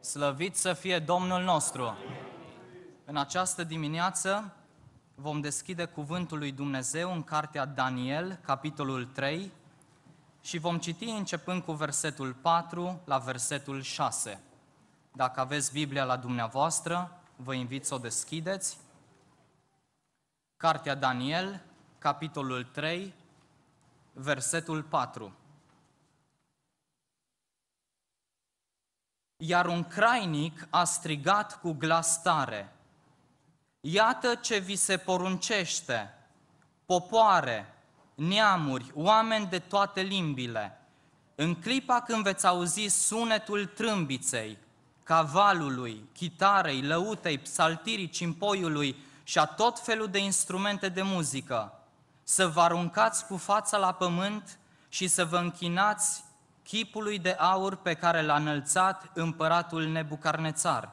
Slăvit să fie Domnul nostru! În această dimineață vom deschide Cuvântul lui Dumnezeu în cartea Daniel, capitolul 3, și vom citi începând cu versetul 4 la versetul 6. Dacă aveți Biblia la dumneavoastră, vă invit să o deschideți. Cartea Daniel, capitolul 3, versetul 4. Iar un crainic a strigat cu glas tare, Iată ce vi se poruncește, popoare, neamuri, oameni de toate limbile, în clipa când veți auzi sunetul trâmbiței, cavalului, chitarei, lăutei, psaltirii, cimpoiului și a tot felul de instrumente de muzică, să vă aruncați cu fața la pământ și să vă închinați chipului de aur pe care l-a înălțat împăratul Nebucarnețar.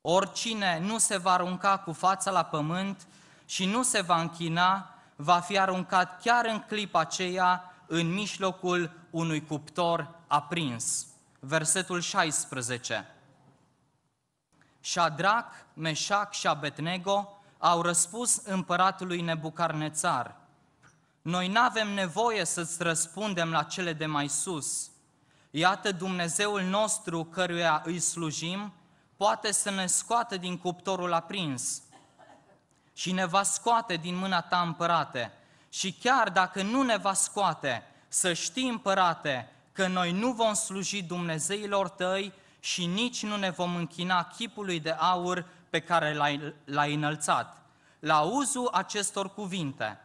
Oricine nu se va arunca cu fața la pământ și nu se va închina, va fi aruncat chiar în clipa aceea în mijlocul unui cuptor aprins. Versetul 16. Șadrac, Meșac și Abednego au răspuns împăratului Nebucarnețar – noi nu avem nevoie să-ți răspundem la cele de mai sus. Iată Dumnezeul nostru căruia îi slujim, poate să ne scoată din cuptorul aprins și ne va scoate din mâna ta împărate. Și chiar dacă nu ne va scoate, să știi împărate că noi nu vom sluji Dumnezeilor tăi și nici nu ne vom închina chipului de aur pe care l-ai, l-ai înălțat. La uzul acestor cuvinte,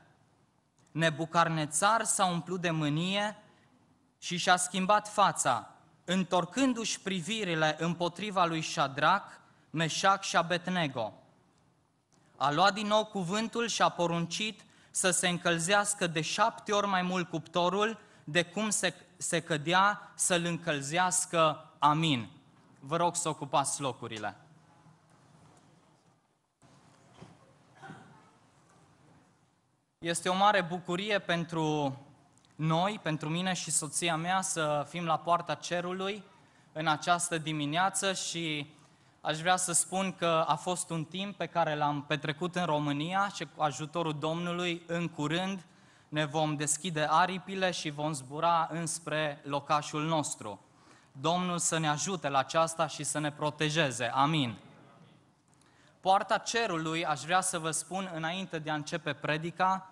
Nebucarnețar s-a umplut de mânie și și-a schimbat fața, întorcându-și privirile împotriva lui Shadrach, Meșac și Abednego. A luat din nou cuvântul și a poruncit să se încălzească de șapte ori mai mult cuptorul de cum se, se cădea să-l încălzească. Amin. Vă rog să ocupați locurile. Este o mare bucurie pentru noi, pentru mine și soția mea să fim la poarta cerului în această dimineață și aș vrea să spun că a fost un timp pe care l-am petrecut în România și cu ajutorul Domnului în curând ne vom deschide aripile și vom zbura înspre locașul nostru. Domnul să ne ajute la aceasta și să ne protejeze. Amin poarta cerului, aș vrea să vă spun înainte de a începe predica,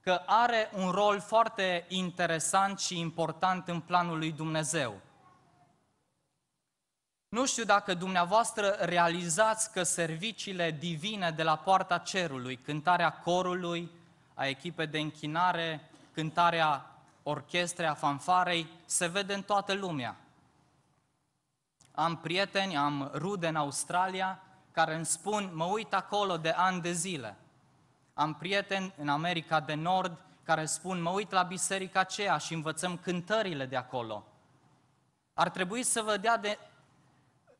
că are un rol foarte interesant și important în planul lui Dumnezeu. Nu știu dacă dumneavoastră realizați că serviciile divine de la poarta cerului, cântarea corului, a echipei de închinare, cântarea orchestrei, a fanfarei, se vede în toată lumea. Am prieteni, am rude în Australia care îmi spun, mă uit acolo de ani de zile. Am prieteni în America de Nord care spun, mă uit la biserica aceea și învățăm cântările de acolo. Ar trebui să vă dea de,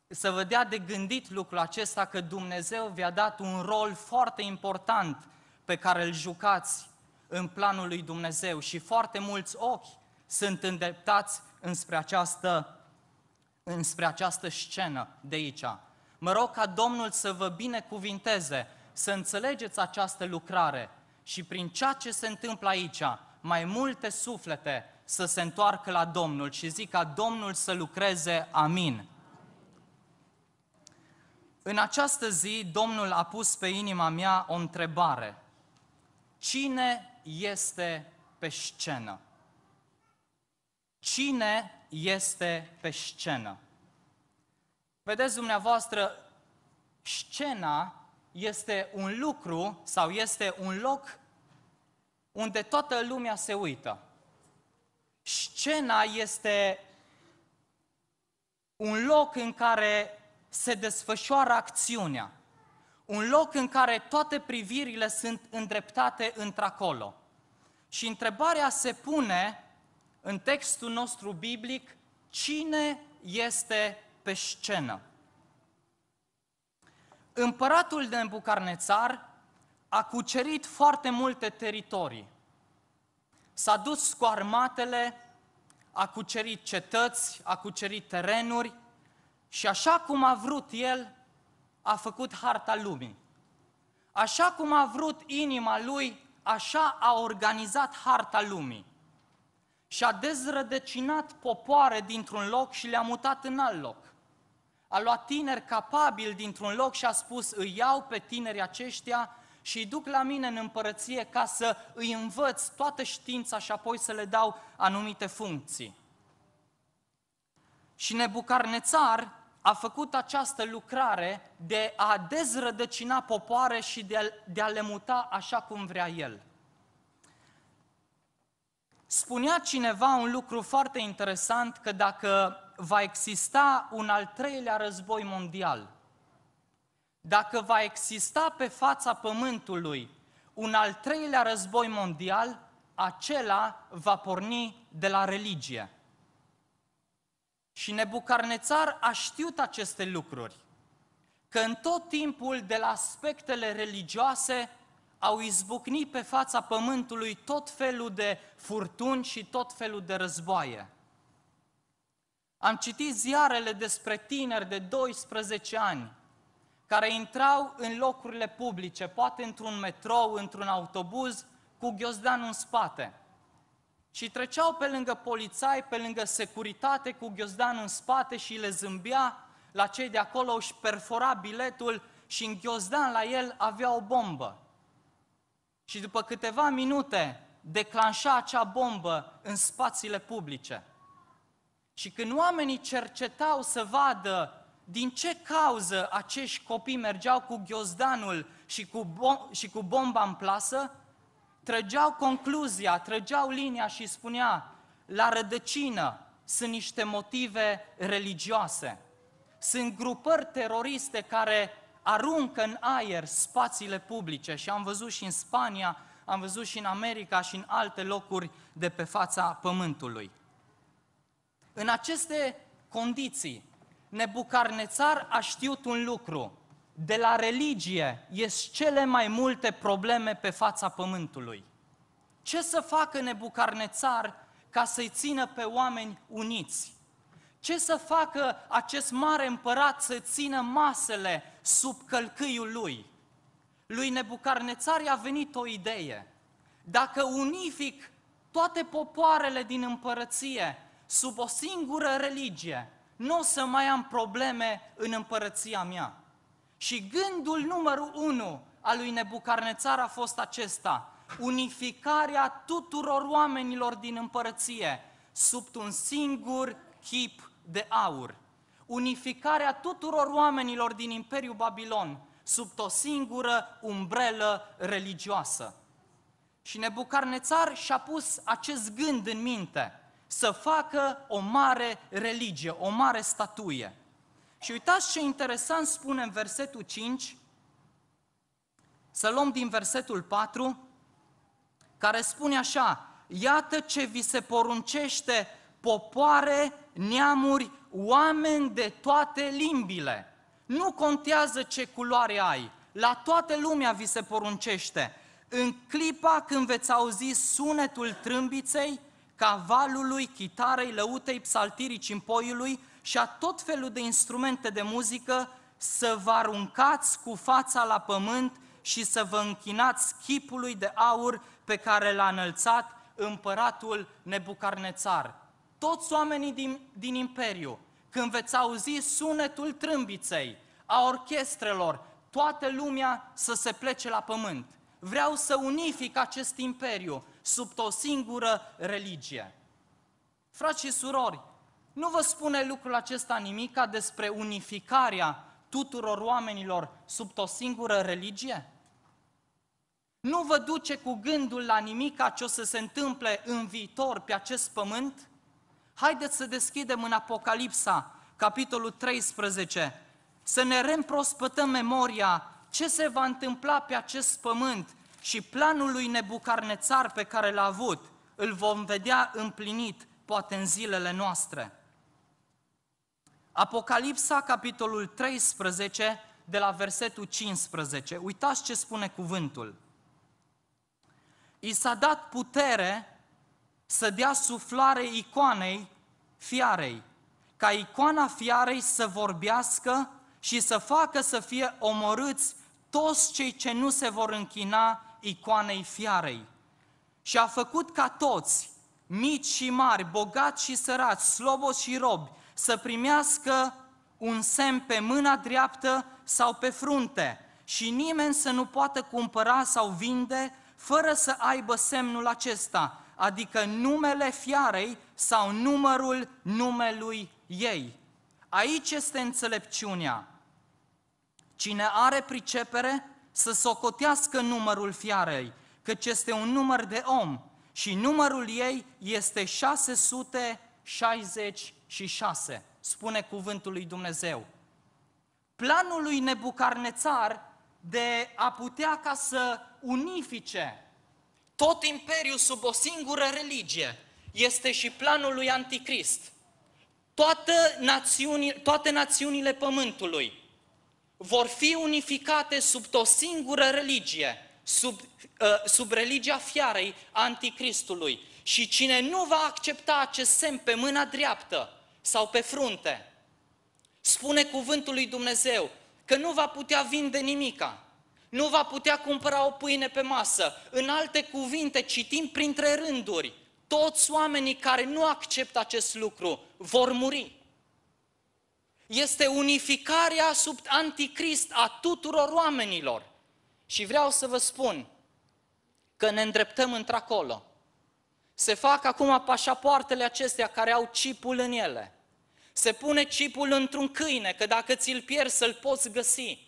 să vă dea de gândit lucrul acesta că Dumnezeu vi-a dat un rol foarte important pe care îl jucați în planul lui Dumnezeu și foarte mulți ochi sunt îndreptați înspre această, înspre această scenă de aici. Mă rog ca Domnul să vă binecuvinteze, să înțelegeți această lucrare și prin ceea ce se întâmplă aici, mai multe suflete să se întoarcă la Domnul și zic ca Domnul să lucreze. Amin. În această zi, Domnul a pus pe inima mea o întrebare. Cine este pe scenă? Cine este pe scenă? Vedeți dumneavoastră, scena este un lucru sau este un loc unde toată lumea se uită. Scena este un loc în care se desfășoară acțiunea. Un loc în care toate privirile sunt îndreptate într-acolo. Și întrebarea se pune în textul nostru biblic, cine este pe scenă? Împăratul de Nebucarnețar a cucerit foarte multe teritorii. S-a dus cu armatele, a cucerit cetăți, a cucerit terenuri și așa cum a vrut el, a făcut harta lumii. Așa cum a vrut inima lui, așa a organizat harta lumii. Și a dezrădăcinat popoare dintr-un loc și le-a mutat în alt loc a luat tineri capabili dintr-un loc și a spus, îi iau pe tinerii aceștia și îi duc la mine în împărăție ca să îi învăț toată știința și apoi să le dau anumite funcții. Și Nebucarnețar a făcut această lucrare de a dezrădăcina popoare și de a, de a le muta așa cum vrea el. Spunea cineva un lucru foarte interesant, că dacă va exista un al treilea război mondial, dacă va exista pe fața pământului un al treilea război mondial, acela va porni de la religie. Și Nebucarnețar a știut aceste lucruri, că în tot timpul de la aspectele religioase au izbucnit pe fața pământului tot felul de furtuni și tot felul de războaie. Am citit ziarele despre tineri de 12 ani care intrau în locurile publice, poate într-un metrou, într-un autobuz, cu ghiozdanul în spate. Și treceau pe lângă polițai, pe lângă securitate, cu ghiozdanul în spate și le zâmbea la cei de acolo, își perfora biletul și în ghiozdan la el avea o bombă. Și după câteva minute declanșa acea bombă în spațiile publice. Și când oamenii cercetau să vadă din ce cauză acești copii mergeau cu ghiozdanul și cu, bom- și cu bomba în plasă, trăgeau concluzia, trăgeau linia și spunea, la rădăcină sunt niște motive religioase. Sunt grupări teroriste care aruncă în aer spațiile publice și am văzut și în Spania, am văzut și în America și în alte locuri de pe fața pământului. În aceste condiții, Nebucarnețar a știut un lucru. De la religie ies cele mai multe probleme pe fața pământului. Ce să facă Nebucarnețar ca să-i țină pe oameni uniți? Ce să facă acest mare împărat să țină masele sub călcâiul lui? Lui Nebucarnețar i-a venit o idee. Dacă unific toate popoarele din împărăție sub o singură religie, nu o să mai am probleme în împărăția mea. Și gândul numărul unu al lui Nebucarnețar a fost acesta, unificarea tuturor oamenilor din împărăție sub un singur chip de aur. Unificarea tuturor oamenilor din Imperiul Babilon sub o singură umbrelă religioasă. Și Nebucarnețar și-a pus acest gând în minte – să facă o mare religie, o mare statuie. Și uitați ce interesant spune în versetul 5, să luăm din versetul 4, care spune așa, iată ce vi se poruncește popoare, neamuri, oameni de toate limbile. Nu contează ce culoare ai, la toată lumea vi se poruncește. În clipa când veți auzi sunetul trâmbiței, cavalului, chitarei, lăutei, psaltirii, cimpoiului și a tot felul de instrumente de muzică să vă aruncați cu fața la pământ și să vă închinați chipului de aur pe care l-a înălțat împăratul Nebucarnețar. Toți oamenii din, din imperiu, când veți auzi sunetul trâmbiței, a orchestrelor, toată lumea să se plece la pământ. Vreau să unific acest imperiu, sub o singură religie. Frați și surori, nu vă spune lucrul acesta nimica despre unificarea tuturor oamenilor sub o singură religie? Nu vă duce cu gândul la nimica ce o să se întâmple în viitor pe acest pământ? Haideți să deschidem în Apocalipsa, capitolul 13, să ne reîmprospătăm memoria ce se va întâmpla pe acest pământ și planul lui Nebucarnețar pe care l-a avut, îl vom vedea împlinit poate în zilele noastre. Apocalipsa, capitolul 13, de la versetul 15. Uitați ce spune cuvântul. I s-a dat putere să dea suflare icoanei fiarei, ca icoana fiarei să vorbească și să facă să fie omorâți toți cei ce nu se vor închina icoanei fiarei și a făcut ca toți, mici și mari, bogați și sărați, sloboți și robi, să primească un semn pe mâna dreaptă sau pe frunte și nimeni să nu poată cumpăra sau vinde fără să aibă semnul acesta, adică numele fiarei sau numărul numelui ei. Aici este înțelepciunea. Cine are pricepere să socotească numărul fiarei, căci este un număr de om și numărul ei este 666, spune cuvântul lui Dumnezeu. Planul lui Nebucarnețar de a putea ca să unifice tot imperiul sub o singură religie este și planul lui Anticrist. Toate, națiuni, toate națiunile pământului vor fi unificate sub o singură religie, sub, ă, sub religia fiarei anticristului. Și cine nu va accepta acest semn pe mâna dreaptă sau pe frunte, spune cuvântul lui Dumnezeu că nu va putea vinde nimica, nu va putea cumpăra o pâine pe masă. În alte cuvinte, citim printre rânduri, toți oamenii care nu acceptă acest lucru vor muri este unificarea sub anticrist a tuturor oamenilor. Și vreau să vă spun că ne îndreptăm într-acolo. Se fac acum pașapoartele acestea care au cipul în ele. Se pune cipul într-un câine, că dacă ți-l pierzi să-l poți găsi.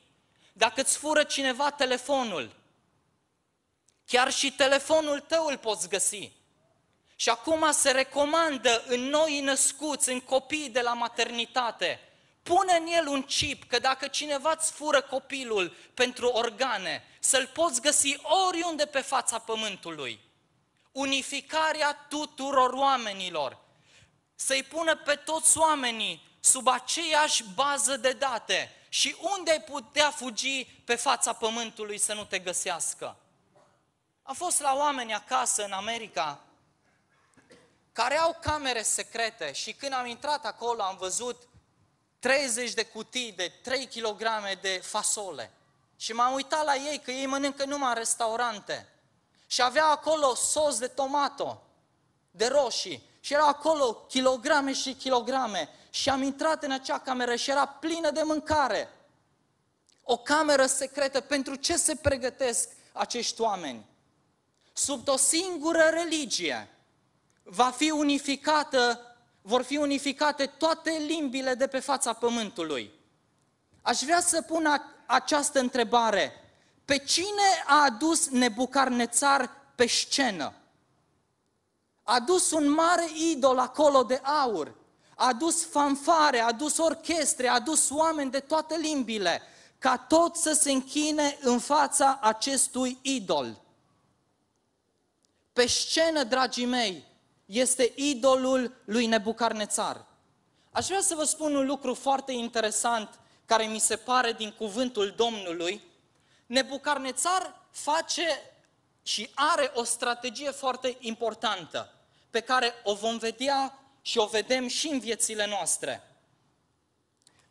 Dacă îți fură cineva telefonul, chiar și telefonul tău îl poți găsi. Și acum se recomandă în noi născuți, în copii de la maternitate, pune în el un chip, că dacă cineva îți fură copilul pentru organe, să-l poți găsi oriunde pe fața pământului. Unificarea tuturor oamenilor. Să-i pună pe toți oamenii sub aceeași bază de date și unde ai putea fugi pe fața pământului să nu te găsească. A fost la oameni acasă în America care au camere secrete și când am intrat acolo am văzut 30 de cutii de 3 kg de fasole. Și m-am uitat la ei că ei mănâncă numai în restaurante. Și avea acolo sos de tomato, de roșii. Și era acolo kilograme și kilograme. Și am intrat în acea cameră și era plină de mâncare. O cameră secretă. Pentru ce se pregătesc acești oameni? Sub o singură religie va fi unificată vor fi unificate toate limbile de pe fața pământului. Aș vrea să pun această întrebare. Pe cine a adus Nebucarnețar pe scenă? A adus un mare idol acolo de aur, a adus fanfare, a adus orchestre, a adus oameni de toate limbile, ca tot să se închine în fața acestui idol. Pe scenă, dragii mei, este idolul lui Nebucarnețar. Aș vrea să vă spun un lucru foarte interesant care mi se pare din cuvântul Domnului. Nebucarnețar face și are o strategie foarte importantă pe care o vom vedea și o vedem și în viețile noastre.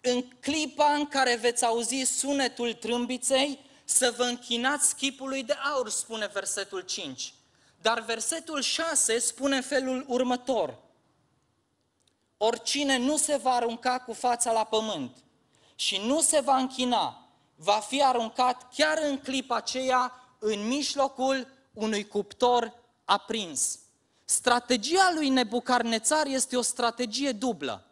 În clipa în care veți auzi sunetul trâmbiței, să vă închinați chipului de aur, spune versetul 5. Dar versetul 6 spune felul următor. Oricine nu se va arunca cu fața la pământ și nu se va închina, va fi aruncat chiar în clipa aceea în mijlocul unui cuptor aprins. Strategia lui Nebucarnețar este o strategie dublă.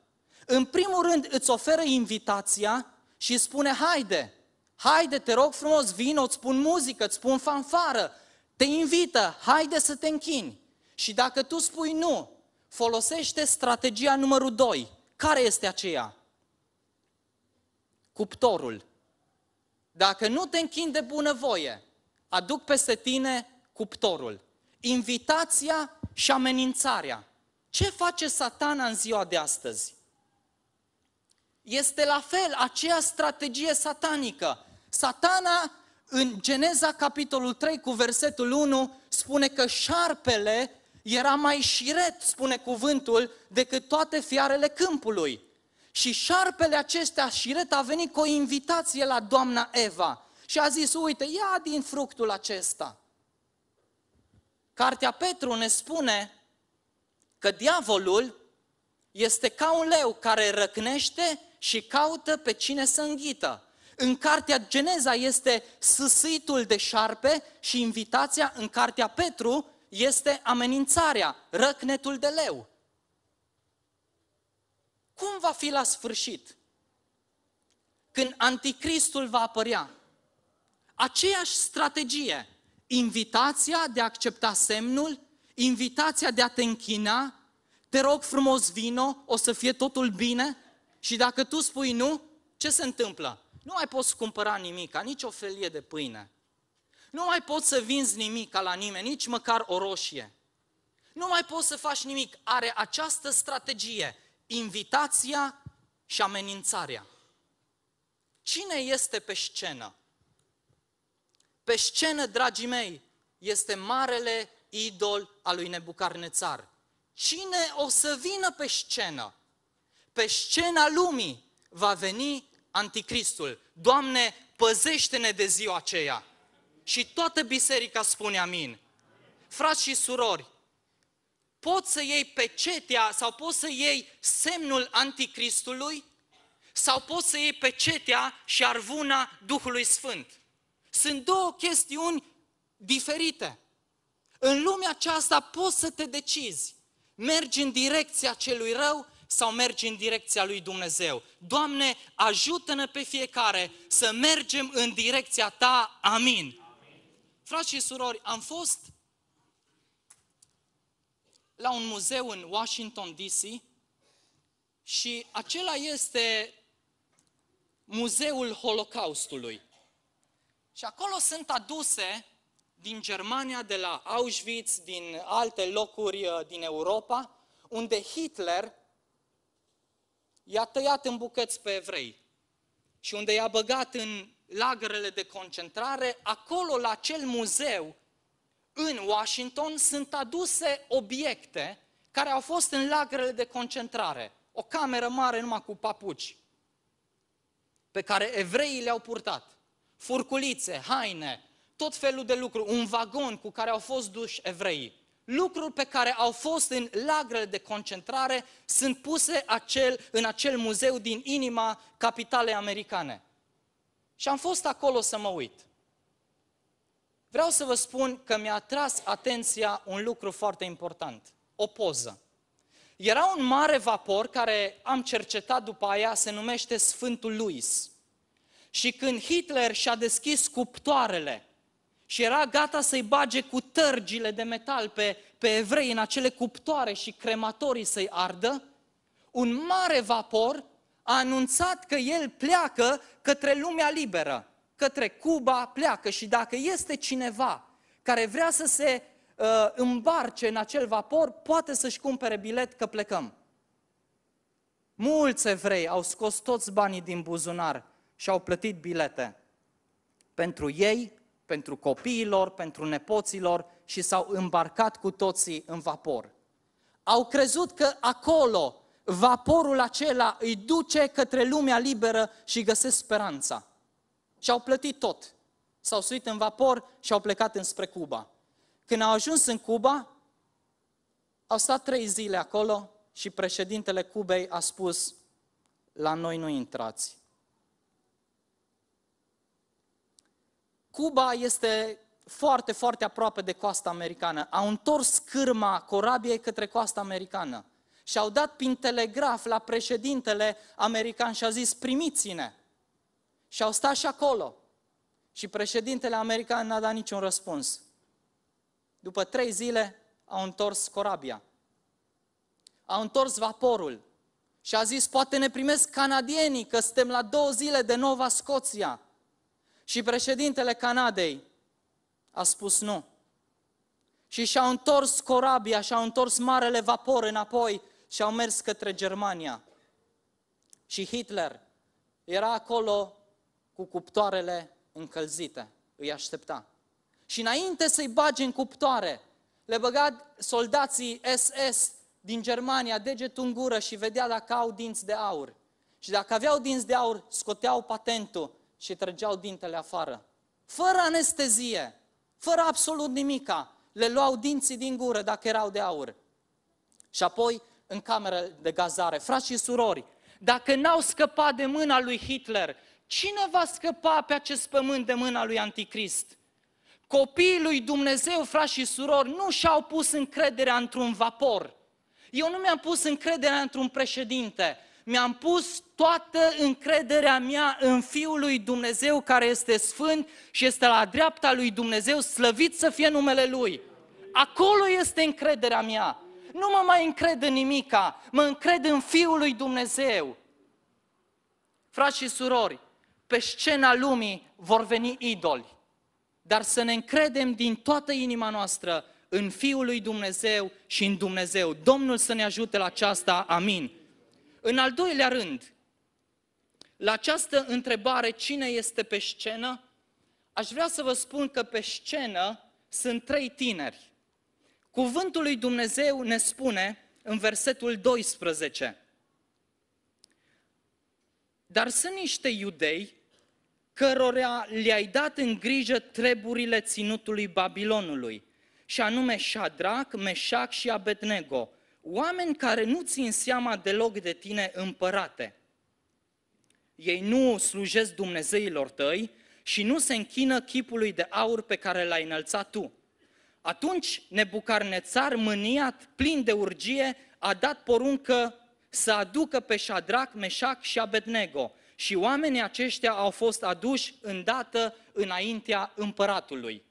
În primul rând îți oferă invitația și spune, haide, haide, te rog frumos, vin, îți spun muzică, îți spun fanfară, te invită, haide să te închini. Și dacă tu spui nu, folosește strategia numărul 2. Care este aceea? Cuptorul. Dacă nu te închin de bunăvoie, aduc peste tine cuptorul. Invitația și amenințarea. Ce face satana în ziua de astăzi? Este la fel aceea strategie satanică. Satana în Geneza, capitolul 3, cu versetul 1, spune că șarpele era mai șiret, spune cuvântul, decât toate fiarele câmpului. Și șarpele acesta șiret a venit cu o invitație la doamna Eva și a zis, uite, ia din fructul acesta. Cartea Petru ne spune că diavolul este ca un leu care răcnește și caută pe cine să înghită. În cartea Geneza este sâsâitul de șarpe și invitația în cartea Petru este amenințarea, răcnetul de leu. Cum va fi la sfârșit? Când anticristul va apărea, aceeași strategie, invitația de a accepta semnul, invitația de a te închina, te rog frumos vino, o să fie totul bine și dacă tu spui nu, ce se întâmplă? Nu mai poți cumpăra nimic, nici o felie de pâine. Nu mai poți să vinzi nimic la nimeni, nici măcar o roșie. Nu mai poți să faci nimic. Are această strategie, invitația și amenințarea. Cine este pe scenă? Pe scenă, dragii mei, este marele idol al lui Nebucarnețar. Cine o să vină pe scenă? Pe scena lumii va veni anticristul. Doamne, păzește-ne de ziua aceea. Și toată biserica spune amin. Frați și surori, poți să iei pecetea sau poți să iei semnul anticristului sau poți să iei pecetea și arvuna Duhului Sfânt. Sunt două chestiuni diferite. În lumea aceasta poți să te decizi. Mergi în direcția celui rău sau mergi în direcția lui Dumnezeu. Doamne, ajută-ne pe fiecare să mergem în direcția Ta. Amin. Amin. Frați și surori, am fost la un muzeu în Washington DC și acela este Muzeul Holocaustului. Și acolo sunt aduse din Germania, de la Auschwitz, din alte locuri uh, din Europa, unde Hitler i-a tăiat în bucăți pe evrei și unde i-a băgat în lagărele de concentrare, acolo la acel muzeu în Washington sunt aduse obiecte care au fost în lagărele de concentrare. O cameră mare numai cu papuci pe care evreii le-au purtat. Furculițe, haine, tot felul de lucruri, un vagon cu care au fost duși evreii lucruri pe care au fost în lagrele de concentrare sunt puse acel, în acel muzeu din inima capitalei americane. Și am fost acolo să mă uit. Vreau să vă spun că mi-a atras atenția un lucru foarte important, o poză. Era un mare vapor care am cercetat după aia, se numește Sfântul Luis. Și când Hitler și-a deschis cuptoarele și era gata să-i bage cu tărgile de metal pe, pe evrei în acele cuptoare și crematorii să-i ardă, un mare vapor a anunțat că el pleacă către lumea liberă, către Cuba pleacă și dacă este cineva care vrea să se uh, îmbarce în acel vapor, poate să-și cumpere bilet că plecăm. Mulți evrei au scos toți banii din buzunar și au plătit bilete. Pentru ei pentru copiilor, pentru nepoților și s-au îmbarcat cu toții în vapor. Au crezut că acolo vaporul acela îi duce către lumea liberă și găsesc speranța. Și au plătit tot. S-au suit în vapor și au plecat înspre Cuba. Când au ajuns în Cuba, au stat trei zile acolo și președintele Cubei a spus, la noi nu intrați. Cuba este foarte, foarte aproape de coasta americană. Au întors cârma corabiei către coasta americană și au dat prin telegraf la președintele american și a zis, primiți-ne. Și au stat și acolo. Și președintele american n-a dat niciun răspuns. După trei zile au întors corabia. Au întors vaporul. Și a zis, poate ne primesc canadienii, că suntem la două zile de Nova Scoția. Și președintele Canadei a spus nu. Și și-au întors corabia, și-au întors marele vapor înapoi și au mers către Germania. Și Hitler era acolo cu cuptoarele încălzite, îi aștepta. Și înainte să-i bage în cuptoare, le băga soldații SS din Germania degetul în gură și vedea dacă au dinți de aur. Și dacă aveau dinți de aur, scoteau patentul și trăgeau dintele afară. Fără anestezie, fără absolut nimica, le luau dinții din gură dacă erau de aur. Și apoi în cameră de gazare, frați și surori, dacă n-au scăpat de mâna lui Hitler, cine va scăpa pe acest pământ de mâna lui Anticrist? Copiii lui Dumnezeu, frați și surori, nu și-au pus încrederea într-un vapor. Eu nu mi-am pus încrederea într-un președinte, mi-am pus toată încrederea mea în Fiul lui Dumnezeu care este sfânt și este la dreapta lui Dumnezeu, slăvit să fie numele Lui. Acolo este încrederea mea. Nu mă mai încred în nimica, mă încred în Fiul lui Dumnezeu. Frați și surori, pe scena lumii vor veni idoli, dar să ne încredem din toată inima noastră în Fiul lui Dumnezeu și în Dumnezeu. Domnul să ne ajute la aceasta. Amin. În al doilea rând, la această întrebare, cine este pe scenă, aș vrea să vă spun că pe scenă sunt trei tineri. Cuvântul lui Dumnezeu ne spune în versetul 12, dar sunt niște iudei cărora le-ai dat în grijă treburile ținutului Babilonului, și anume Shadrach, Meșac și Abednego – Oameni care nu țin seama deloc de tine împărate. Ei nu slujesc Dumnezeilor tăi și nu se închină chipului de aur pe care l-ai înălțat tu. Atunci Nebucarnețar, mâniat, plin de urgie, a dat poruncă să aducă pe Șadrac, Meșac și Abednego. Și oamenii aceștia au fost aduși îndată înaintea împăratului.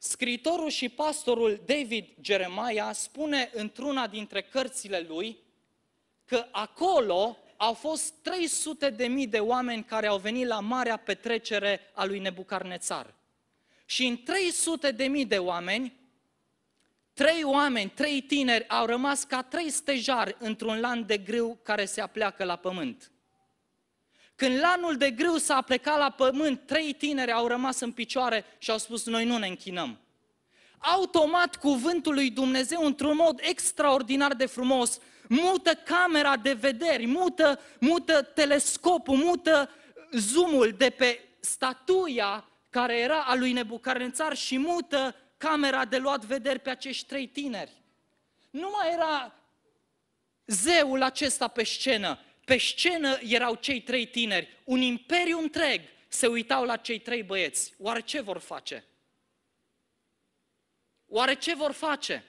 Scritorul și pastorul David Jeremiah spune într-una dintre cărțile lui că acolo au fost 300 de mii de oameni care au venit la marea petrecere a lui Nebucarnețar. Și în 300 de mii de oameni, trei oameni, trei tineri au rămas ca trei stejari într-un lan de grâu care se apleacă la pământ. Când lanul de grâu s-a plecat la pământ, trei tineri au rămas în picioare și au spus, noi nu ne închinăm. Automat cuvântul lui Dumnezeu, într-un mod extraordinar de frumos, mută camera de vederi, mută, mută telescopul, mută zoomul de pe statuia care era a lui Nebucarnețar și mută camera de luat vederi pe acești trei tineri. Nu mai era zeul acesta pe scenă, pe scenă erau cei trei tineri, un imperiu întreg se uitau la cei trei băieți. Oare ce vor face? Oare ce vor face?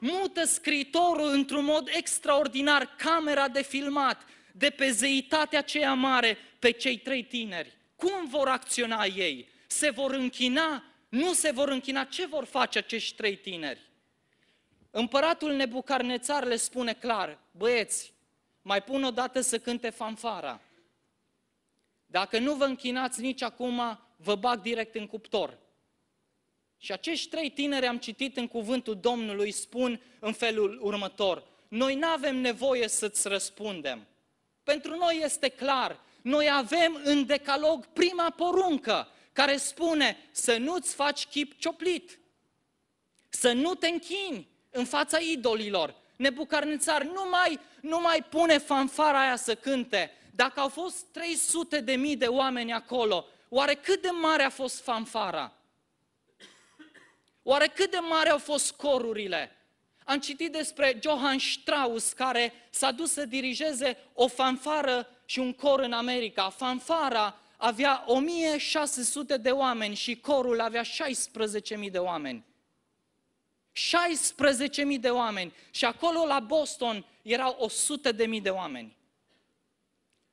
Mută scritorul într-un mod extraordinar camera de filmat de pe zeitatea aceea mare pe cei trei tineri. Cum vor acționa ei? Se vor închina? Nu se vor închina? Ce vor face acești trei tineri? Împăratul Nebucarnețar le spune clar, băieți, mai pun o dată să cânte fanfara. Dacă nu vă închinați nici acum, vă bag direct în cuptor. Și acești trei tineri am citit în cuvântul Domnului spun în felul următor. Noi nu avem nevoie să-ți răspundem. Pentru noi este clar, noi avem în decalog prima poruncă care spune să nu-ți faci chip cioplit, să nu te închini în fața idolilor, Nebucarnețar, nu mai, nu mai pune fanfara aia să cânte. Dacă au fost 300 de mii de oameni acolo, oare cât de mare a fost fanfara? Oare cât de mare au fost corurile? Am citit despre Johann Strauss care s-a dus să dirigeze o fanfară și un cor în America. Fanfara avea 1600 de oameni și corul avea 16.000 de oameni. 16.000 de oameni și acolo la Boston erau 100.000 de oameni.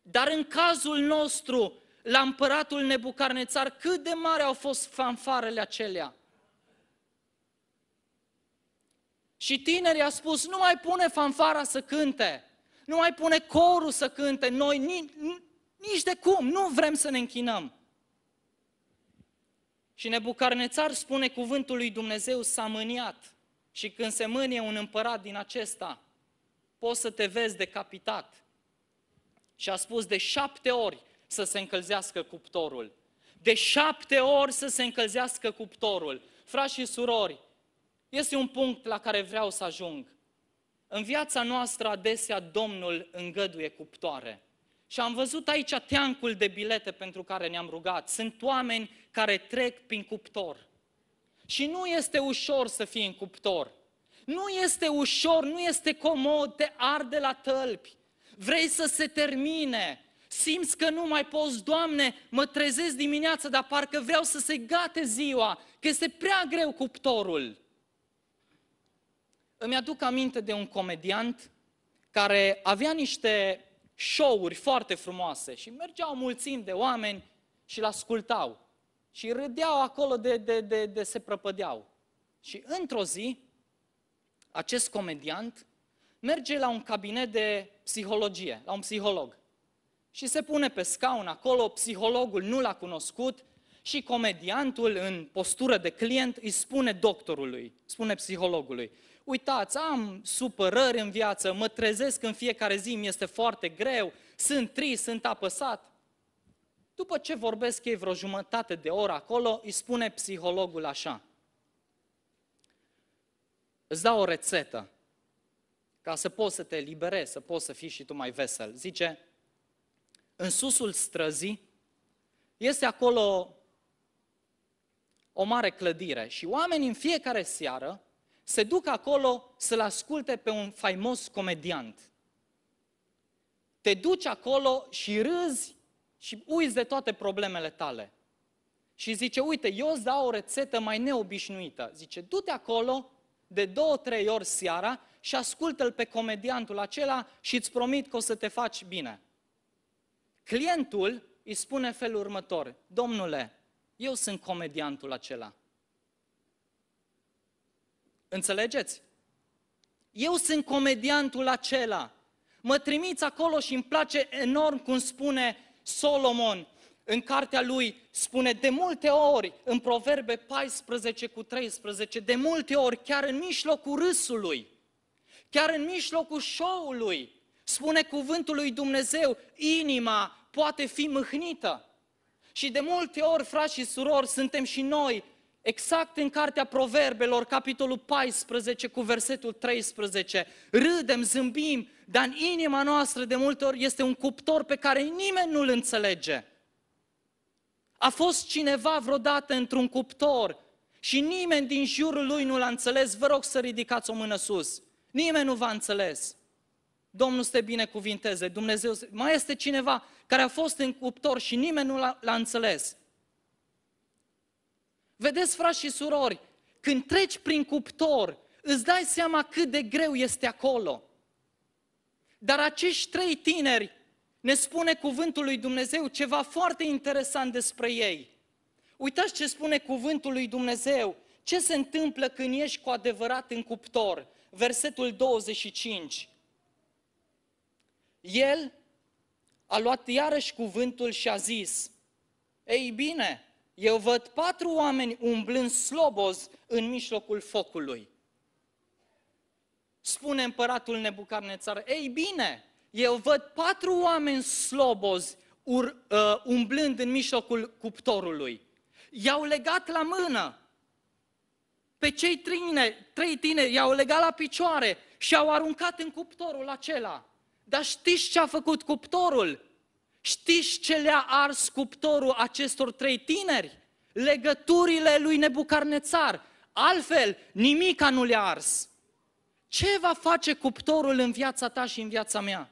Dar în cazul nostru, la împăratul Nebucarnețar, cât de mare au fost fanfarele acelea? Și tinerii a spus, nu mai pune fanfara să cânte, nu mai pune corul să cânte, noi ni, nici de cum, nu vrem să ne închinăm. Și Nebucarnețar spune cuvântul lui Dumnezeu s-a mâniat. Și când se mânie un împărat din acesta, poți să te vezi decapitat. Și a spus de șapte ori să se încălzească cuptorul. De șapte ori să se încălzească cuptorul. Frați și surori, este un punct la care vreau să ajung. În viața noastră adesea Domnul îngăduie cuptoare. Și am văzut aici teancul de bilete pentru care ne-am rugat. Sunt oameni care trec prin cuptor. Și nu este ușor să fii în cuptor. Nu este ușor, nu este comod, te arde la tălpi. Vrei să se termine. Simți că nu mai poți, Doamne, mă trezesc dimineața, dar parcă vreau să se gate ziua, că este prea greu cuptorul. Îmi aduc aminte de un comediant care avea niște show-uri foarte frumoase și mergeau mulțimi de oameni și l ascultau. Și râdeau acolo de, de, de, de se prăpădeau. Și într-o zi, acest comediant merge la un cabinet de psihologie, la un psiholog. Și se pune pe scaun acolo, psihologul nu l-a cunoscut și comediantul în postură de client îi spune doctorului, spune psihologului, uitați, am supărări în viață, mă trezesc în fiecare zi, mi este foarte greu, sunt trist, sunt apăsat. După ce vorbesc ei vreo jumătate de oră acolo, îi spune psihologul așa. Îți dau o rețetă ca să poți să te eliberezi, să poți să fii și tu mai vesel. Zice, în susul străzii este acolo o mare clădire și oamenii în fiecare seară se duc acolo să-l asculte pe un faimos comediant. Te duci acolo și râzi și uiți de toate problemele tale. Și zice, uite, eu îți dau o rețetă mai neobișnuită. Zice, du-te acolo de două, trei ori seara și ascultă-l pe comediantul acela și îți promit că o să te faci bine. Clientul îi spune felul următor, domnule, eu sunt comediantul acela. Înțelegeți? Eu sunt comediantul acela. Mă trimiți acolo și îmi place enorm cum spune Solomon, în cartea lui, spune de multe ori, în Proverbe 14 cu 13, de multe ori, chiar în mijlocul râsului, chiar în mijlocul show-ului, spune cuvântul lui Dumnezeu, inima poate fi mâhnită. Și de multe ori, frați și surori, suntem și noi exact în cartea Proverbelor, capitolul 14, cu versetul 13. Râdem, zâmbim, dar în inima noastră de multe ori este un cuptor pe care nimeni nu-l înțelege. A fost cineva vreodată într-un cuptor și nimeni din jurul lui nu l-a înțeles, vă rog să ridicați o mână sus. Nimeni nu v-a înțeles. Domnul să te binecuvinteze, Dumnezeu. Mai este cineva care a fost în cuptor și nimeni nu l-a, l-a înțeles. Vedeți, frați și surori, când treci prin cuptor, îți dai seama cât de greu este acolo. Dar acești trei tineri ne spune cuvântul lui Dumnezeu ceva foarte interesant despre ei. Uitați ce spune cuvântul lui Dumnezeu, ce se întâmplă când ești cu adevărat în cuptor. Versetul 25. El a luat iarăși cuvântul și a zis, Ei bine, eu văd patru oameni umblând sloboz în mijlocul focului. Spune împăratul Nebucarnețar, ei bine, eu văd patru oameni sloboz ur, uh, umblând în mijlocul cuptorului. I-au legat la mână. Pe cei trine, trei tine, i-au legat la picioare și au aruncat în cuptorul acela. Dar știți ce a făcut cuptorul? Știți ce le-a ars cuptorul acestor trei tineri? Legăturile lui Nebucarnețar. Altfel, nimica nu le-a ars. Ce va face cuptorul în viața ta și în viața mea?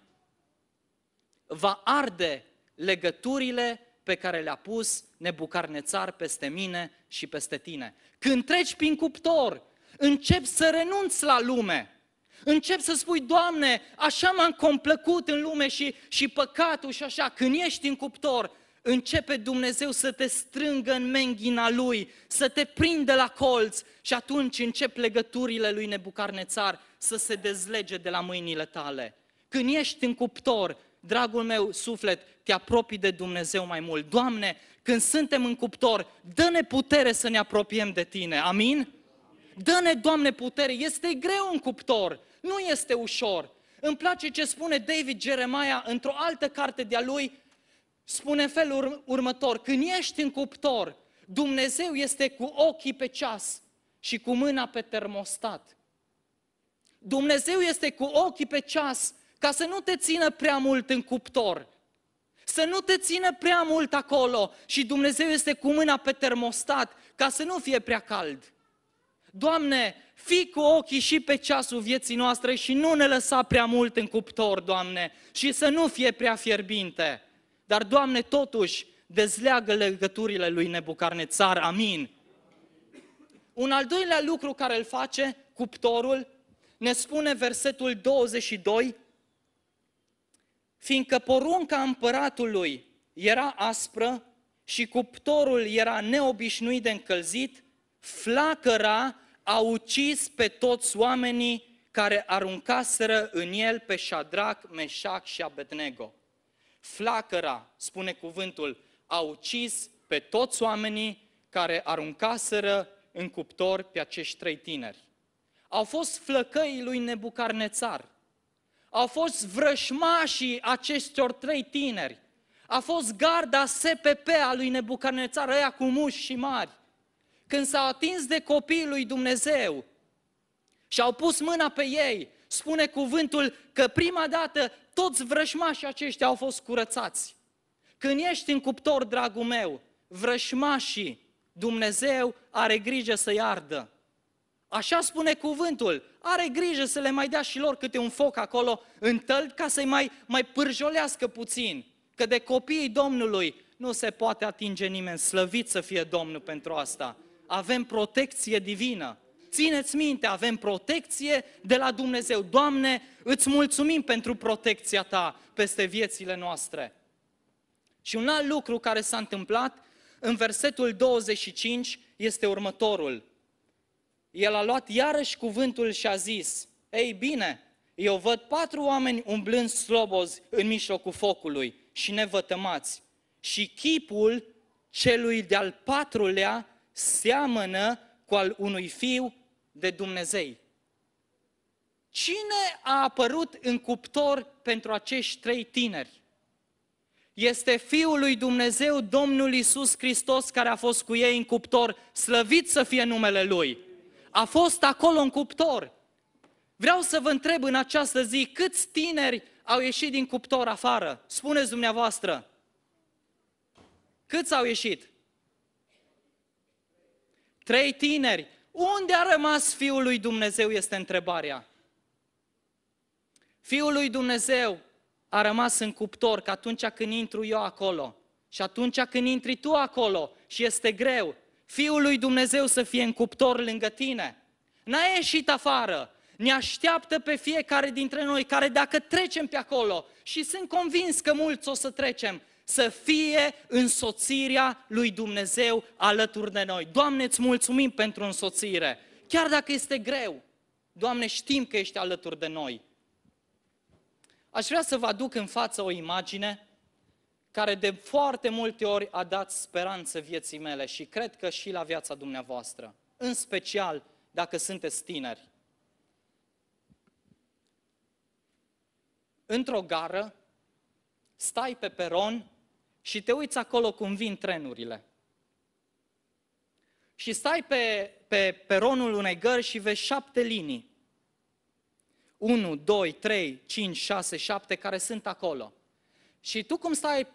Va arde legăturile pe care le-a pus Nebucarnețar peste mine și peste tine. Când treci prin cuptor, începi să renunți la lume. Încep să spui, Doamne, așa m-am complăcut în lume și, și păcatul și așa. Când ești în cuptor, începe Dumnezeu să te strângă în menghina Lui, să te prinde la colț și atunci încep legăturile lui Nebucarnețar să se dezlege de la mâinile tale. Când ești în cuptor, dragul meu suflet, te apropii de Dumnezeu mai mult. Doamne, când suntem în cuptor, dă-ne putere să ne apropiem de Tine. Amin? Dă-ne, Doamne, putere! Este greu un cuptor, nu este ușor. Îmi place ce spune David Jeremiah într-o altă carte de-a lui, spune în felul următor, când ești în cuptor, Dumnezeu este cu ochii pe ceas și cu mâna pe termostat. Dumnezeu este cu ochii pe ceas ca să nu te țină prea mult în cuptor, să nu te țină prea mult acolo și Dumnezeu este cu mâna pe termostat ca să nu fie prea cald. Doamne, fi cu ochii și pe ceasul vieții noastre și nu ne lăsa prea mult în cuptor, Doamne, și să nu fie prea fierbinte. Dar, Doamne, totuși, dezleagă legăturile lui Nebucarnețar, amin. Un al doilea lucru care îl face cuptorul, ne spune versetul 22, fiindcă porunca împăratului era aspră și cuptorul era neobișnuit de încălzit, flacăra a ucis pe toți oamenii care aruncaseră în el pe Shadrach, Meșac și Abednego. Flacăra, spune cuvântul, a ucis pe toți oamenii care aruncaseră în cuptor pe acești trei tineri. Au fost flăcăi lui Nebucarnețar. Au fost vrășmașii acestor trei tineri. A fost garda SPP a lui Nebucarnețar, ăia cu muși și mari când s-au atins de copiii lui Dumnezeu și au pus mâna pe ei, spune cuvântul că prima dată toți vrășmașii aceștia au fost curățați. Când ești în cuptor, dragul meu, vrășmașii, Dumnezeu are grijă să iardă. Așa spune cuvântul, are grijă să le mai dea și lor câte un foc acolo în tălp ca să-i mai, mai pârjolească puțin. Că de copiii Domnului nu se poate atinge nimeni, slăvit să fie Domnul pentru asta avem protecție divină. Țineți minte, avem protecție de la Dumnezeu. Doamne, îți mulțumim pentru protecția Ta peste viețile noastre. Și un alt lucru care s-a întâmplat în versetul 25 este următorul. El a luat iarăși cuvântul și a zis, Ei bine, eu văd patru oameni umblând slobozi în mijlocul focului și nevătămați. Și chipul celui de-al patrulea seamănă cu al unui fiu de Dumnezei. Cine a apărut în cuptor pentru acești trei tineri? Este Fiul lui Dumnezeu, Domnul Isus Hristos, care a fost cu ei în cuptor, slăvit să fie numele Lui. A fost acolo în cuptor. Vreau să vă întreb în această zi, câți tineri au ieșit din cuptor afară? Spuneți dumneavoastră. Câți au ieșit? trei tineri. Unde a rămas Fiul lui Dumnezeu este întrebarea. Fiul lui Dumnezeu a rămas în cuptor, că atunci când intru eu acolo și atunci când intri tu acolo și este greu, Fiul lui Dumnezeu să fie în cuptor lângă tine. N-a ieșit afară, ne așteaptă pe fiecare dintre noi care dacă trecem pe acolo și sunt convins că mulți o să trecem, să fie însoțirea lui Dumnezeu alături de noi. Doamne, îți mulțumim pentru însoțire, chiar dacă este greu. Doamne, știm că ești alături de noi. Aș vrea să vă aduc în față o imagine care de foarte multe ori a dat speranță vieții mele și cred că și la viața dumneavoastră, în special dacă sunteți tineri. Într-o gară, stai pe peron și te uiți acolo cum vin trenurile. Și stai pe, pe peronul unei gări și vezi șapte linii. 1, 2, 3, 5, 6, 7 care sunt acolo. Și tu cum stai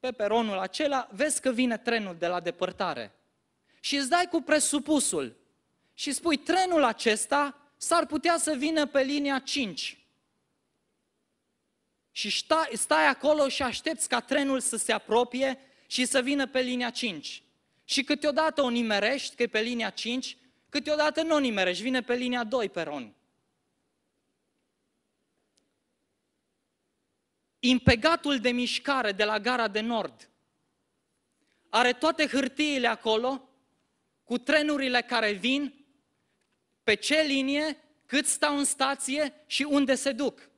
pe peronul acela, vezi că vine trenul de la depărtare. Și îți dai cu presupusul și spui, trenul acesta s-ar putea să vină pe linia 5 și stai, acolo și aștepți ca trenul să se apropie și să vină pe linia 5. Și câteodată o nimerești, că e pe linia 5, câteodată nu o nimerești, vine pe linia 2 peron. Impegatul de mișcare de la gara de nord are toate hârtiile acolo, cu trenurile care vin, pe ce linie, cât stau în stație și unde se duc.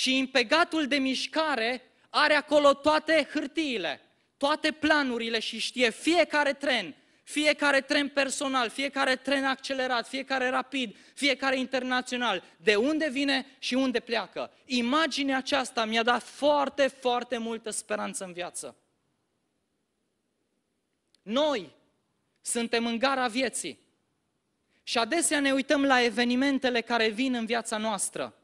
Și impegatul de mișcare are acolo toate hârtiile, toate planurile și știe fiecare tren, fiecare tren personal, fiecare tren accelerat, fiecare rapid, fiecare internațional, de unde vine și unde pleacă. Imaginea aceasta mi-a dat foarte, foarte multă speranță în viață. Noi suntem în gara vieții și adesea ne uităm la evenimentele care vin în viața noastră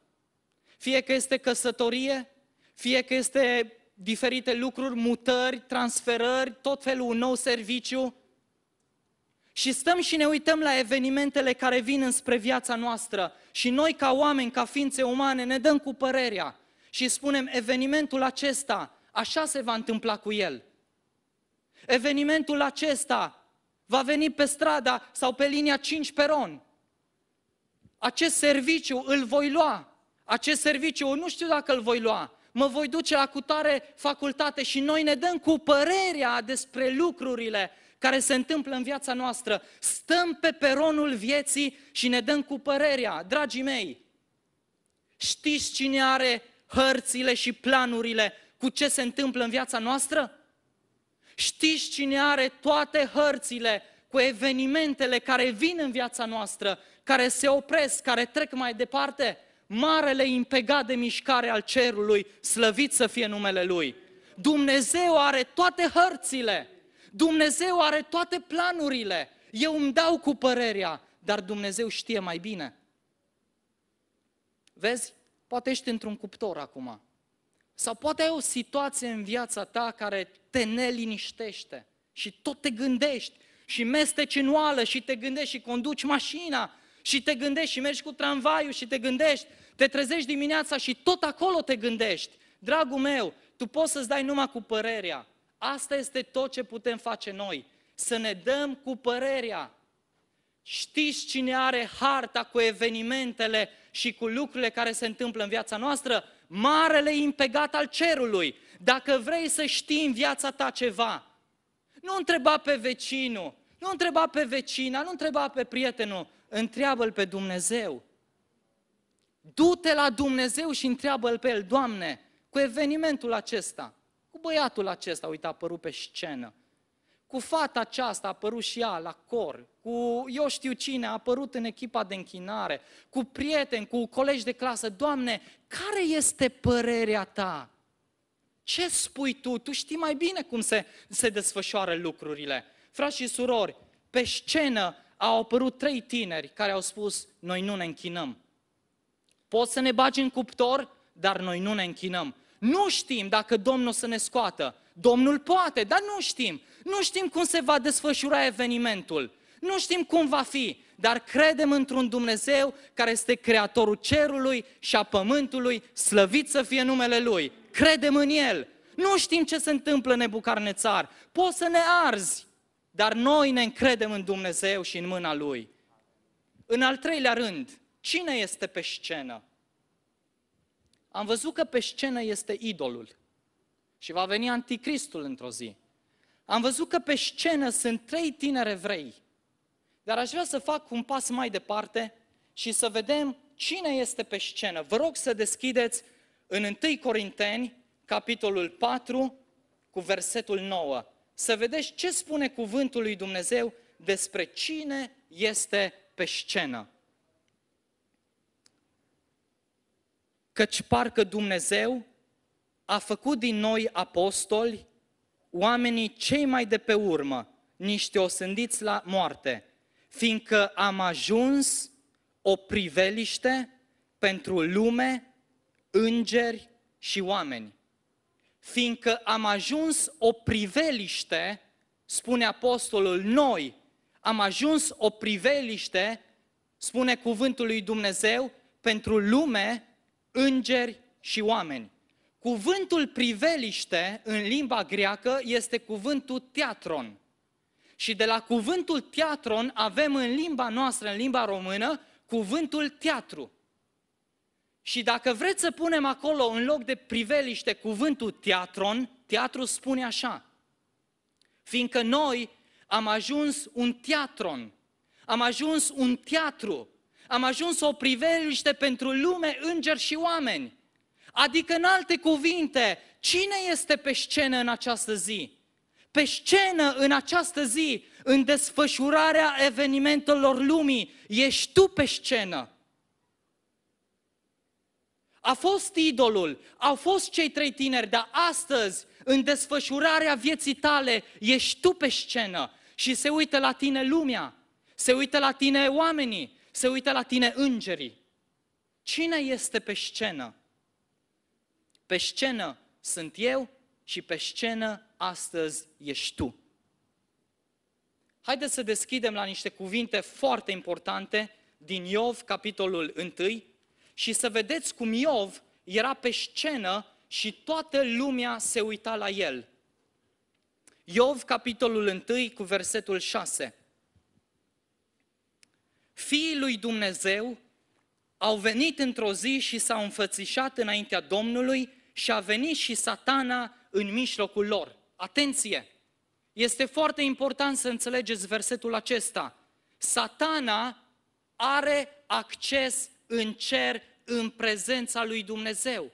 fie că este căsătorie, fie că este diferite lucruri, mutări, transferări, tot felul, un nou serviciu. Și stăm și ne uităm la evenimentele care vin înspre viața noastră și noi ca oameni, ca ființe umane, ne dăm cu părerea și spunem evenimentul acesta, așa se va întâmpla cu el. Evenimentul acesta va veni pe strada sau pe linia 5 peron. Acest serviciu îl voi lua acest serviciu, nu știu dacă îl voi lua, mă voi duce la cutare facultate și noi ne dăm cu părerea despre lucrurile care se întâmplă în viața noastră. Stăm pe peronul vieții și ne dăm cu părerea. Dragii mei, știți cine are hărțile și planurile cu ce se întâmplă în viața noastră? Știți cine are toate hărțile cu evenimentele care vin în viața noastră, care se opresc, care trec mai departe? marele impegat de mișcare al cerului, slăvit să fie numele Lui. Dumnezeu are toate hărțile, Dumnezeu are toate planurile. Eu îmi dau cu părerea, dar Dumnezeu știe mai bine. Vezi? Poate ești într-un cuptor acum. Sau poate ai o situație în viața ta care te neliniștește și tot te gândești și mesteci în oală și te gândești și conduci mașina și te gândești și mergi cu tramvaiul și te gândești, te trezești dimineața și tot acolo te gândești. Dragul meu, tu poți să-ți dai numai cu părerea. Asta este tot ce putem face noi, să ne dăm cu părerea. Știți cine are harta cu evenimentele și cu lucrurile care se întâmplă în viața noastră? Marele impegat al cerului. Dacă vrei să știi în viața ta ceva, nu întreba pe vecinul, nu întreba pe vecina, nu întreba pe prietenul, întreabă-L pe Dumnezeu. Du-te la Dumnezeu și întreabă-L pe El, Doamne, cu evenimentul acesta, cu băiatul acesta, uite, a apărut pe scenă, cu fata aceasta a apărut și ea la cor, cu eu știu cine a apărut în echipa de închinare, cu prieteni, cu colegi de clasă. Doamne, care este părerea ta? Ce spui tu? Tu știi mai bine cum se, se desfășoară lucrurile. Frați și surori, pe scenă au apărut trei tineri care au spus, noi nu ne închinăm. Poți să ne bagi în cuptor, dar noi nu ne închinăm. Nu știm dacă Domnul să ne scoată. Domnul poate, dar nu știm. Nu știm cum se va desfășura evenimentul. Nu știm cum va fi, dar credem într-un Dumnezeu care este creatorul cerului și a pământului, slăvit să fie numele Lui. Credem în El. Nu știm ce se întâmplă, Nebucarnețar. Poți să ne arzi, dar noi ne încredem în Dumnezeu și în mâna Lui. În al treilea rând, cine este pe scenă? Am văzut că pe scenă este idolul și va veni anticristul într-o zi. Am văzut că pe scenă sunt trei tineri evrei, dar aș vrea să fac un pas mai departe și să vedem cine este pe scenă. Vă rog să deschideți în 1 Corinteni, capitolul 4, cu versetul 9 să vedeți ce spune cuvântul lui Dumnezeu despre cine este pe scenă. Căci parcă Dumnezeu a făcut din noi apostoli oamenii cei mai de pe urmă, niște osândiți la moarte, fiindcă am ajuns o priveliște pentru lume, îngeri și oameni fiindcă am ajuns o priveliște, spune apostolul, noi am ajuns o priveliște, spune cuvântul lui Dumnezeu, pentru lume, îngeri și oameni. Cuvântul priveliște în limba greacă este cuvântul teatron. Și de la cuvântul teatron avem în limba noastră, în limba română, cuvântul teatru. Și dacă vreți să punem acolo, în loc de priveliște, cuvântul teatron, teatru spune așa. Fiindcă noi am ajuns un teatron, am ajuns un teatru, am ajuns o priveliște pentru lume, îngeri și oameni. Adică, în alte cuvinte, cine este pe scenă în această zi? Pe scenă în această zi, în desfășurarea evenimentelor lumii, ești tu pe scenă a fost idolul, au fost cei trei tineri, dar astăzi, în desfășurarea vieții tale, ești tu pe scenă și se uită la tine lumea, se uită la tine oamenii, se uită la tine îngerii. Cine este pe scenă? Pe scenă sunt eu și pe scenă astăzi ești tu. Haideți să deschidem la niște cuvinte foarte importante din Iov, capitolul 1, și să vedeți cum Iov era pe scenă și toată lumea se uita la el. Iov, capitolul 1, cu versetul 6. Fiii lui Dumnezeu au venit într-o zi și s-au înfățișat înaintea Domnului și a venit și satana în mijlocul lor. Atenție! Este foarte important să înțelegeți versetul acesta. Satana are acces în cer în prezența lui Dumnezeu.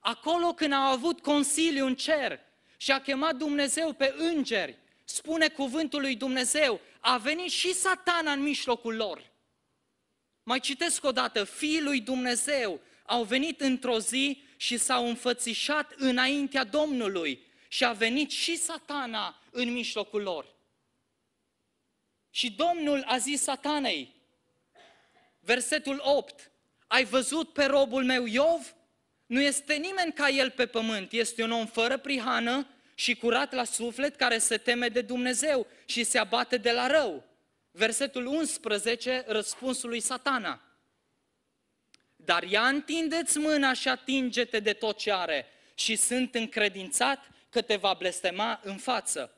Acolo când a avut consiliu în cer și a chemat Dumnezeu pe îngeri, spune cuvântul lui Dumnezeu, a venit și satana în mijlocul lor. Mai citesc o dată, fiii lui Dumnezeu au venit într-o zi și s-au înfățișat înaintea Domnului și a venit și satana în mijlocul lor. Și Domnul a zis satanei, versetul 8. Ai văzut pe robul meu Iov? Nu este nimeni ca el pe pământ, este un om fără prihană și curat la suflet care se teme de Dumnezeu și se abate de la rău. Versetul 11, răspunsul lui satana. Dar ia întindeți mâna și atinge-te de tot ce are și sunt încredințat că te va blestema în față.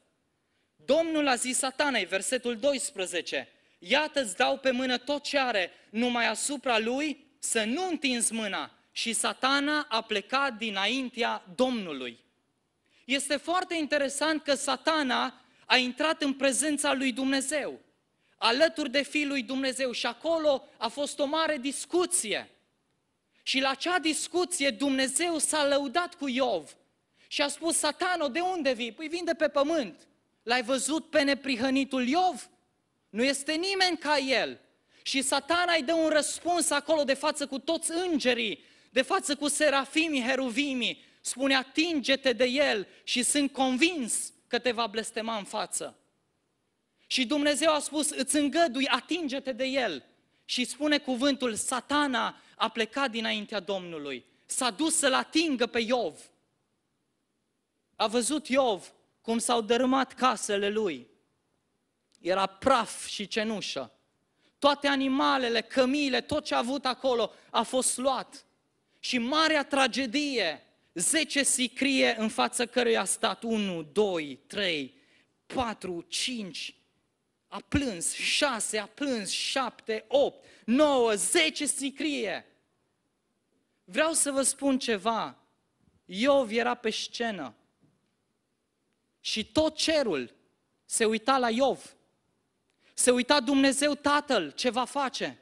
Domnul a zis satanei, versetul 12, Iată îți dau pe mână tot ce are, numai asupra lui să nu întinzi mâna. Și satana a plecat dinaintea Domnului. Este foarte interesant că satana a intrat în prezența lui Dumnezeu, alături de Fiul lui Dumnezeu și acolo a fost o mare discuție. Și la acea discuție Dumnezeu s-a lăudat cu Iov și a spus, Satano, de unde vii? Păi vin de pe pământ. L-ai văzut pe neprihănitul Iov? Nu este nimeni ca el. Și satana îi dă un răspuns acolo de față cu toți îngerii, de față cu serafimii, heruvimii. Spune, atinge-te de el și sunt convins că te va blestema în față. Și Dumnezeu a spus, îți îngădui, atinge-te de el. Și spune cuvântul, satana a plecat dinaintea Domnului. S-a dus să-l atingă pe Iov. A văzut Iov cum s-au dărâmat casele lui era praf și cenușă. Toate animalele, cămile, tot ce a avut acolo a fost luat. Și marea tragedie, zece sicrie în fața căruia a stat 1, 2, 3, 4, 5, a plâns 6, a plâns 7, 8, 9, 10 sicrie. Vreau să vă spun ceva. Iov era pe scenă și tot cerul se uita la Iov. Se uita Dumnezeu Tatăl ce va face.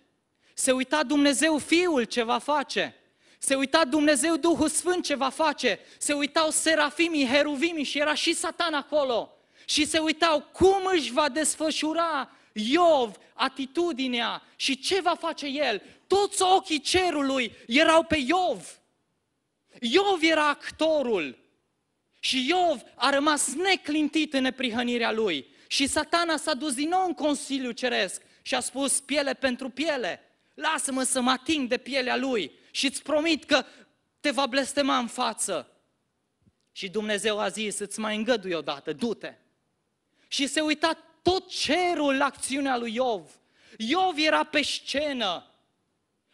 Se uita Dumnezeu Fiul ce va face. Se uita Dumnezeu Duhul Sfânt ce va face. Se uitau serafimii, heruvimii și era și satan acolo. Și se uitau cum își va desfășura Iov atitudinea și ce va face el. Toți ochii cerului erau pe Iov. Iov era actorul și Iov a rămas neclintit în neprihănirea lui. Și satana s-a dus din nou în Consiliu Ceresc și a spus piele pentru piele. Lasă-mă să mă ating de pielea lui și îți promit că te va blestema în față. Și Dumnezeu a zis, îți mai îngădui odată, du-te. Și se uita tot cerul la acțiunea lui Iov. Iov era pe scenă.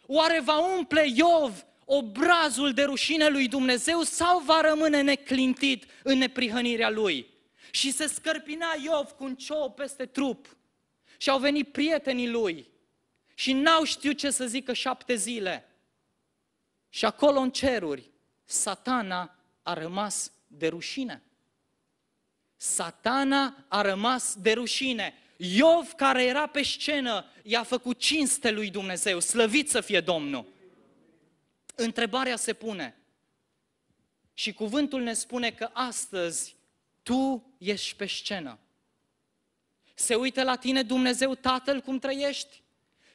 Oare va umple Iov obrazul de rușine lui Dumnezeu sau va rămâne neclintit în neprihănirea lui? Și se scărpina Iov cu un ciou peste trup. Și au venit prietenii lui și n-au știut ce să zică șapte zile. Și acolo în ceruri, satana a rămas de rușine. Satana a rămas de rușine. Iov, care era pe scenă, i-a făcut cinste lui Dumnezeu, slăvit să fie Domnul. Întrebarea se pune. Și cuvântul ne spune că astăzi tu ești pe scenă. Se uită la tine Dumnezeu Tatăl cum trăiești,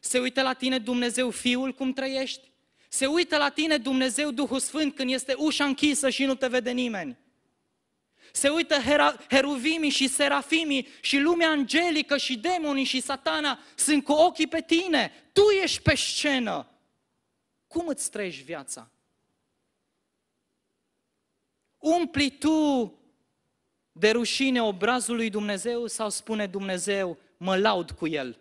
se uită la tine Dumnezeu Fiul cum trăiești, se uită la tine Dumnezeu Duhul Sfânt când este ușa închisă și nu te vede nimeni. Se uită hera, heruvimii și serafimii și lumea angelică și demonii și satana sunt cu ochii pe tine. Tu ești pe scenă. Cum îți trăiești viața? Umpli tu de rușine obrazul lui Dumnezeu sau spune Dumnezeu, mă laud cu el?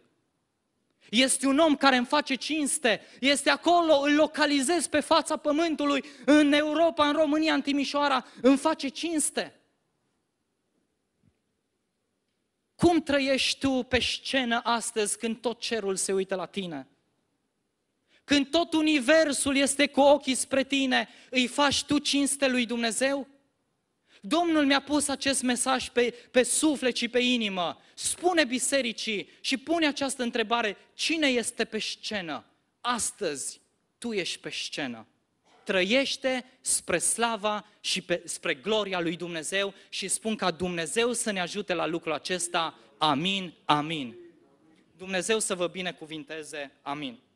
Este un om care îmi face cinste, este acolo, îl localizez pe fața pământului, în Europa, în România, în Timișoara, îmi face cinste. Cum trăiești tu pe scenă astăzi când tot cerul se uită la tine? Când tot universul este cu ochii spre tine, îi faci tu cinste lui Dumnezeu? Domnul mi-a pus acest mesaj pe, pe suflet și pe inimă. Spune bisericii și pune această întrebare, cine este pe scenă? Astăzi tu ești pe scenă. Trăiește spre slava și pe, spre gloria lui Dumnezeu și spun ca Dumnezeu să ne ajute la lucrul acesta. Amin, amin. Dumnezeu să vă binecuvinteze. Amin.